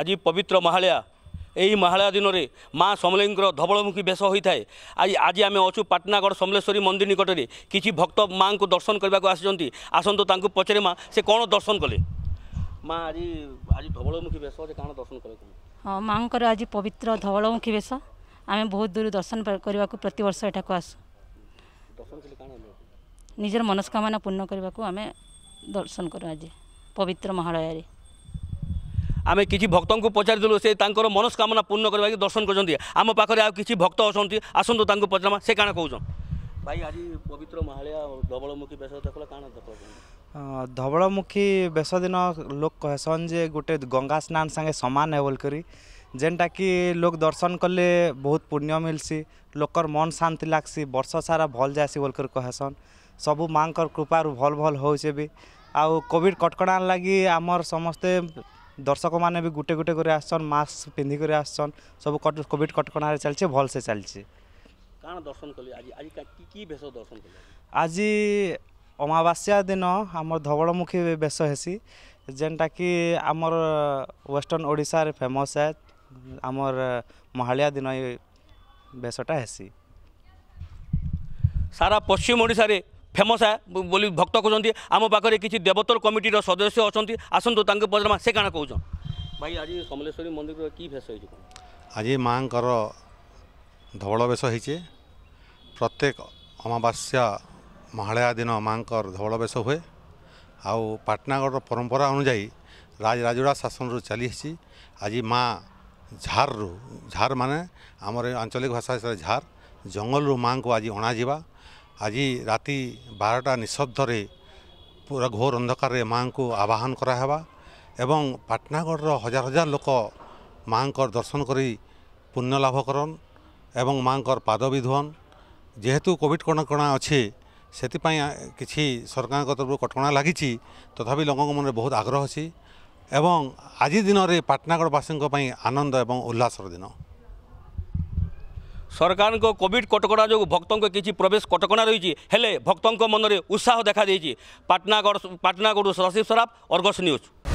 আজি পবিত্র মহালয়া এই মহালয়া দিনরে মা সমলেঙ্কর ধবলমুখী বেশ হয়ে আজ আজ আমি অছু পাটনাগড় সমলেশ্বরী মন্দির নিকটরে কিছু ভক্ত মা দর্শন করা আসছেন আসন্তু তা পচারে মা সে কোণ দর্শন কলে মা আজ আজ ধবলমুখী বেশ সে কাণ দর্শন কলে হ্যাঁ মাঙ্কর আজ পবিত্র ধবলমুখী বেশ আমি বহু দূর দর্শন করা প্রতবর্ষ এটা আসু নিজের মনস্কামনা পূর্ণ করা আমি দর্শন করু আজ পবিত্র মহালয়ারে আমি কিছু ভক্তঙ্কু পচারিদেলু সে তাঁর মনস্কামনা পূর্ণ করা দর্শন করছেন আম পাখে আর কিছু ভক্ত অনেক আসন্তু তাঁর পচারমা সে কাণ কৌছন ভাই আজ পবিত্র মাহালিয়া ধবলমুখী বেশ দেখল কাণ দেখল ଧବଳମୁଖୀ ବେଶ ଦିନ ଲୋକ କହେସନ୍ ଯେ ଗୋଟେ ଗଙ୍ଗା ସ୍ନାନ ସାଙ୍ଗେ ସମାନ ହେ ବୋଲିକରି ଯେନ୍ଟାକି ଲୋକ ଦର୍ଶନ କଲେ ବହୁତ ପୁଣ୍ୟ ମିଲ୍ସି ଲୋକର ମନ ଶାନ୍ତି ଲାଗ୍ସି ବର୍ଷ ସାରା ଭଲ ଯାଏସି ବୋଲିକରି କହେସନ୍ ସବୁ ମାଆଙ୍କର କୃପାରୁ ଭଲ ଭଲ ହଉଛେ ବି ଆଉ କୋଭିଡ଼ କଟକଣା ଲାଗି ଆମର ସମସ୍ତେ দর্শক মানে বি গোটে গোটে করে আসছন মাস্ক পিঁধিকি আসছন সব কোভিড কটকণারে চালছে ভলসে চালছে କାଣା ଦର୍ଶନ କଲେ ଆଜି ଆଜି କି କି ବେଶ ଦର୍ଶନ କଲେ ଆଜି ଅମାବାସ୍ୟା ଦିନ ଆମର ଧବଳମୁଖୀ ବେଶ ହେସି ଯେନ୍ଟାକି ଆମର ୱେଷ୍ଟର୍ଣ୍ଣ ଓଡ଼ିଶାରେ ଫେମସ୍ ହେ ଆମର ମହାଳିଆ ଦିନ ଏ ବେଶଟା ହେସି ସାରା ପଶ୍ଚିମ ଓଡ଼ିଶାରେ ଫେମସ୍ ବୋଲି ଭକ୍ତ କହୁଛନ୍ତି ଆମ ପାଖରେ କିଛି ଦେବୋତ୍ତର କମିଟିର ସଦସ୍ୟ ଅଛନ୍ତି ଆସନ୍ତୁ ତାଙ୍କୁ ପଚାରମା ସେ କାଣା କହୁଛନ୍ ଭାଇ ଆଜି ସମଲେଶ୍ୱରୀ ମନ୍ଦିରର କି ଭେଷ ହେଇଛି ଆଜି ମାଆଙ୍କର ଧବଳ ବେଶ ହେଇଛି ପ୍ରତ୍ୟେକ ଅମାବାସ୍ୟା ମହାଳୟା ଦିନ ମାଆଙ୍କର ଧବଳ ବେଶ ହୁଏ ଆଉ ପାଟନାଗଡ଼ର ପରମ୍ପରା ଅନୁଯାୟୀ ରାଜରାଜୁଡ଼ା ଶାସନରୁ ଚାଲିଆସିଛି ଆଜି ମା ଝାରରୁ ଝାର ମାନେ ଆମର ଆଞ୍ଚଳିକ ଭାଷା ହିସାବରେ ଝାର ଜଙ୍ଗଲରୁ ମାଆଙ୍କୁ ଆଜି ଅଣାଯିବା আজি ৰাতি বাৰটা নিঃশব্দৰে ପୁରା ଘୋର ଅନ୍ଧକାରରେ ମାଆଙ୍କୁ ଆବାହନ କରାହେବା ଏବଂ ପାଟନାଗଡ଼ର ହଜାର ହଜାର ଲୋକ ମାଆଙ୍କର ଦର୍ଶନ କରି ପୁଣ୍ୟ ଲାଭ କରନ୍ ଏବଂ ମାଆଙ୍କର ପାଦ ବିଧୁଅନ୍ ଯେହେତୁ କୋଭିଡ଼ କଟକଣା ଅଛି ସେଥିପାଇଁ କିଛି ସରକାରଙ୍କ ତରଫରୁ କଟକଣା ଲାଗିଛି ତଥାପି ଲୋକଙ୍କ ମନରେ ବହୁତ ଆଗ୍ରହ ଅଛି ଏବଂ ଆଜି ଦିନରେ ପାଟନାଗଡ଼ବାସୀଙ୍କ ପାଇଁ ଆନନ୍ଦ ଏବଂ ଉଲ୍ଲାସର ଦିନ ସରକାରଙ୍କ କୋଭିଡ଼ କଟକଣା ଯୋଗୁଁ ଭକ୍ତଙ୍କ କିଛି ପ୍ରବେଶ କଟକଣା ରହିଛି ହେଲେ ଭକ୍ତଙ୍କ ମନରେ ଉତ୍ସାହ ଦେଖାଦେଇଛି ପାଟନାଗଡ଼ ପାଟନାଗଡ଼ରୁ ଶଶି ସରାଫ ଅର୍ଗସ୍ ନ୍ୟୁଜ୍